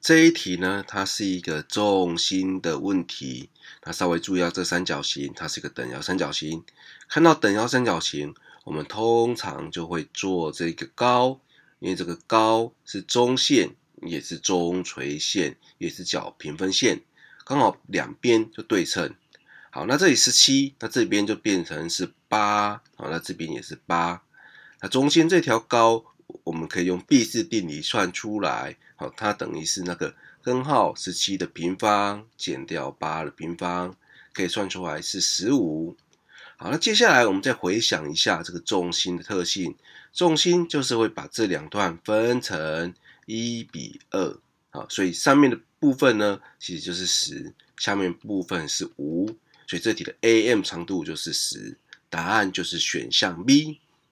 这一题呢，它是一个重心的问题。那稍微注意下这三角形，它是一个等腰三角形。看到等腰三角形，我们通常就会做这个高，因为这个高是中线，也是中垂线，也是角平分线，刚好两边就对称。好，那这里是七，那这边就变成是八，好，那这边也是八，那中间这条高。可以用毕氏定理算出来，好，它等于是那个根号十七的平方减掉八的平方，可以算出来是十五。好，那接下来我们再回想一下这个重心的特性，重心就是会把这两段分成一比二，好，所以上面的部分呢其实就是十，下面部分是五，所以这题的 AM 长度就是十，答案就是选项 B。